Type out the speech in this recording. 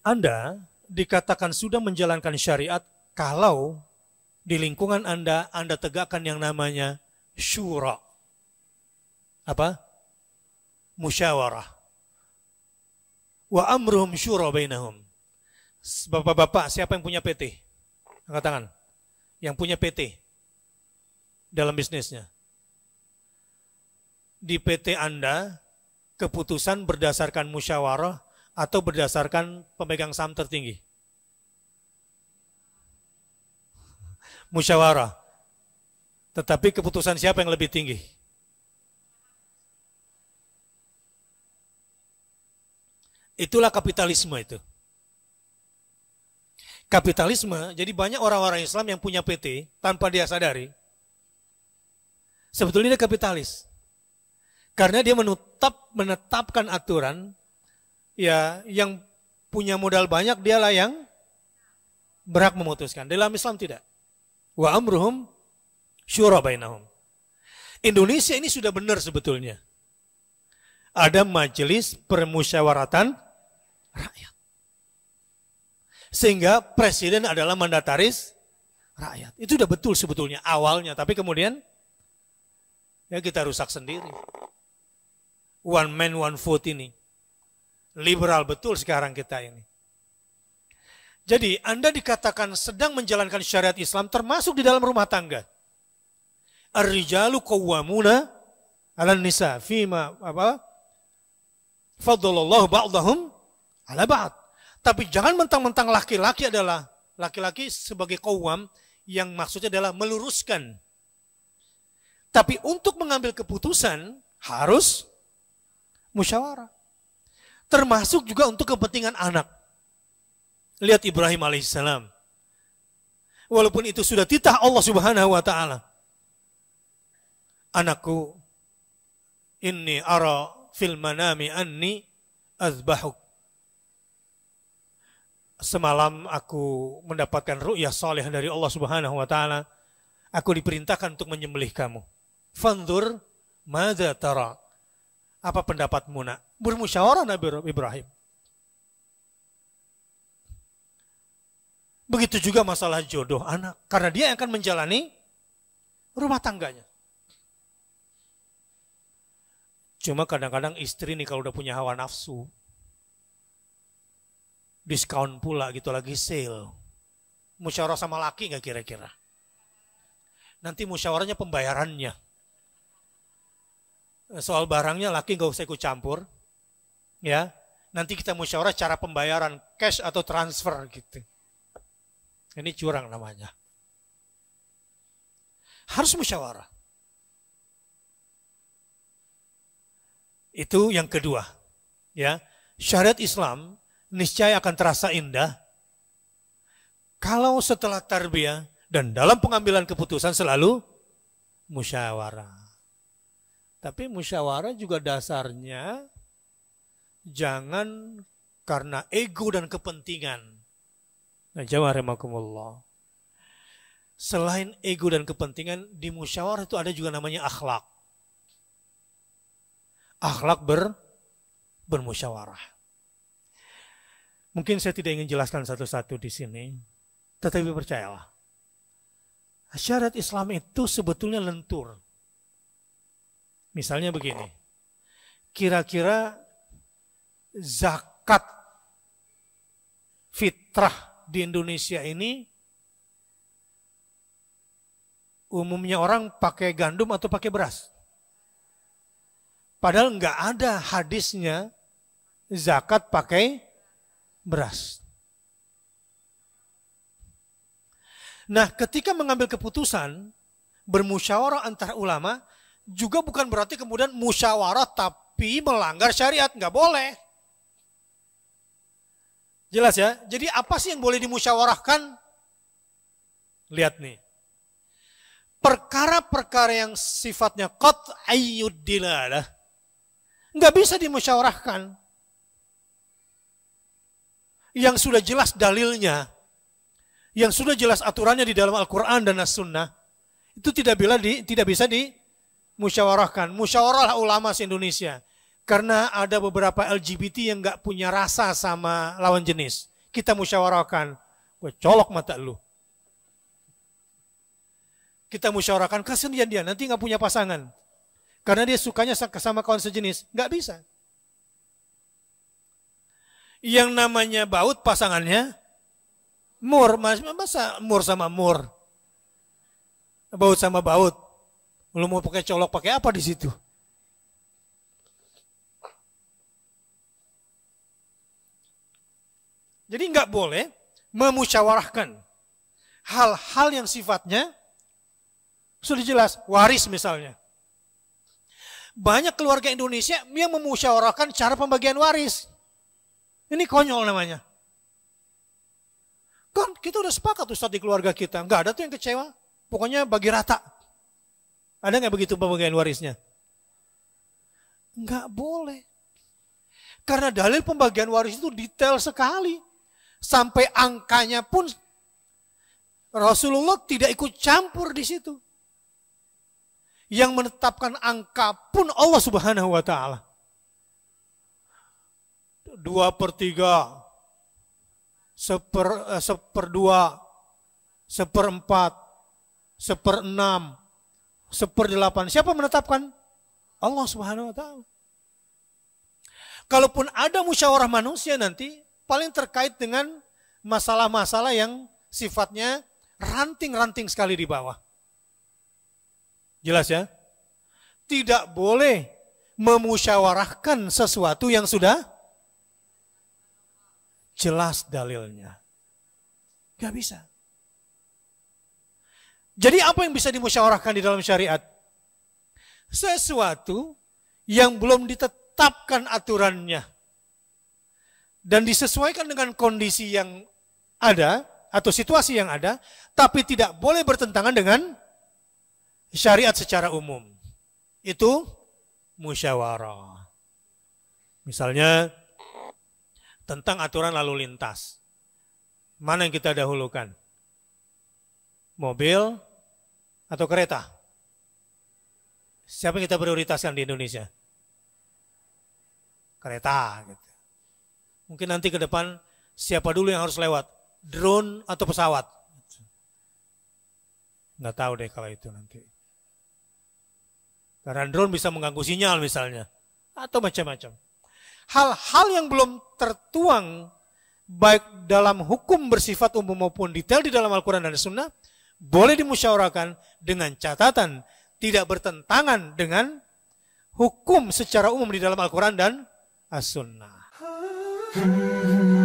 Anda dikatakan sudah menjalankan syariat kalau di lingkungan Anda, Anda tegakkan yang namanya syura. Apa? Musyawarah. Wa amruhum syura bainahum. Bapak-bapak, siapa yang punya PT? Angkat tangan. Yang punya PT dalam bisnisnya. Di PT Anda, keputusan berdasarkan musyawarah atau berdasarkan pemegang saham tertinggi? Musyawarah. Tetapi keputusan siapa yang lebih tinggi? Itulah kapitalisme itu. Kapitalisme, jadi banyak orang-orang Islam yang punya PT tanpa dia sadari. Sebetulnya dia kapitalis. Karena dia menetap, menetapkan aturan ya yang punya modal banyak dialah yang berhak memutuskan. Dalam Islam tidak. Wa amruhum syura bainahum. Indonesia ini sudah benar sebetulnya. Ada majelis permusyawaratan rakyat. Sehingga presiden adalah mandataris rakyat. Itu sudah betul sebetulnya awalnya, tapi kemudian ya kita rusak sendiri. One man one vote ini liberal betul sekarang kita ini. Jadi Anda dikatakan sedang menjalankan syariat Islam termasuk di dalam rumah tangga. Ar-rijalu qawwamuna 'ala nisa fima apa? Fadlallahu ba'dahum 'ala ba'd. Tapi jangan mentang-mentang laki-laki adalah laki-laki sebagai kawam yang maksudnya adalah meluruskan. Tapi untuk mengambil keputusan harus musyawarah termasuk juga untuk kepentingan anak. Lihat Ibrahim alaihissalam. Walaupun itu sudah titah Allah subhanahu wa ta'ala. Anakku, ini ara fil manami anni azbahuk. Semalam aku mendapatkan ru'yah soleh dari Allah subhanahu wa ta'ala. Aku diperintahkan untuk menyembelih kamu. Fandur mada tara. Apa pendapatmu nak? bermusyawarah Nabi Ibrahim. Begitu juga masalah jodoh anak. Karena dia yang akan menjalani rumah tangganya. Cuma kadang-kadang istri nih kalau udah punya hawa nafsu. Diskon pula gitu lagi sale. Musyawarah sama laki gak kira-kira? Nanti musyawarahnya pembayarannya. Soal barangnya laki gak usah ikut campur ya nanti kita musyawarah cara pembayaran cash atau transfer gitu. Ini curang namanya. Harus musyawarah. Itu yang kedua. Ya, syariat Islam niscaya akan terasa indah kalau setelah tarbiyah dan dalam pengambilan keputusan selalu musyawarah. Tapi musyawarah juga dasarnya jangan karena ego dan kepentingan. Nah, jawab remakumullah. Selain ego dan kepentingan, di musyawarah itu ada juga namanya akhlak. Akhlak ber, bermusyawarah. Mungkin saya tidak ingin jelaskan satu-satu di sini, tetapi percayalah. Syariat Islam itu sebetulnya lentur. Misalnya begini, kira-kira zakat fitrah di Indonesia ini umumnya orang pakai gandum atau pakai beras. Padahal nggak ada hadisnya zakat pakai beras. Nah, ketika mengambil keputusan bermusyawarah antar ulama juga bukan berarti kemudian musyawarah tapi melanggar syariat nggak boleh. Jelas ya? Jadi apa sih yang boleh dimusyawarahkan? Lihat nih. Perkara-perkara yang sifatnya qat'iyud dilalah nggak bisa dimusyawarahkan. Yang sudah jelas dalilnya, yang sudah jelas aturannya di dalam Al-Qur'an dan As-Sunnah, itu tidak bila di, tidak bisa dimusyawarahkan. Musyawarah ulama se-Indonesia. Karena ada beberapa LGBT yang nggak punya rasa sama lawan jenis. Kita musyawarahkan, gue colok mata lu. Kita musyawarahkan, kasihan dia, nanti nggak punya pasangan. Karena dia sukanya sama kawan sejenis. Nggak bisa. Yang namanya baut pasangannya, mur, masa mur sama mur? Baut sama baut. Lu mau pakai colok pakai apa di situ? Jadi nggak boleh memusyawarahkan hal-hal yang sifatnya sudah jelas waris misalnya. Banyak keluarga Indonesia yang memusyawarahkan cara pembagian waris. Ini konyol namanya. Kan kita udah sepakat tuh di keluarga kita. Nggak ada tuh yang kecewa. Pokoknya bagi rata. Ada nggak begitu pembagian warisnya? Nggak boleh. Karena dalil pembagian waris itu detail sekali. Sampai angkanya pun Rasulullah tidak ikut campur di situ. Yang menetapkan angka pun Allah subhanahu wa ta'ala. Dua per tiga, seper, eh, seper empat, seper enam, seper delapan. Siapa menetapkan? Allah subhanahu wa ta'ala. Kalaupun ada musyawarah manusia nanti, paling terkait dengan masalah-masalah yang sifatnya ranting-ranting sekali di bawah. Jelas ya? Tidak boleh memusyawarahkan sesuatu yang sudah jelas dalilnya. Gak bisa. Jadi apa yang bisa dimusyawarahkan di dalam syariat? Sesuatu yang belum ditetapkan aturannya dan disesuaikan dengan kondisi yang ada atau situasi yang ada, tapi tidak boleh bertentangan dengan syariat secara umum. Itu musyawarah. Misalnya tentang aturan lalu lintas. Mana yang kita dahulukan? Mobil atau kereta? Siapa yang kita prioritaskan di Indonesia? Kereta gitu. Mungkin nanti ke depan siapa dulu yang harus lewat, drone atau pesawat. Nggak tahu deh kalau itu nanti. Karena drone bisa mengganggu sinyal misalnya, atau macam-macam. Hal-hal yang belum tertuang baik dalam hukum bersifat umum maupun detail di dalam Al-Quran dan Sunnah, boleh dimusyawarahkan dengan catatan tidak bertentangan dengan hukum secara umum di dalam Al-Quran dan As-Sunnah. Mm-hmm.